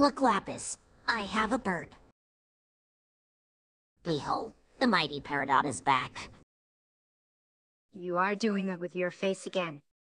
Look, Lapis, I have a bird. Behold, the mighty Peridot is back. You are doing it with your face again.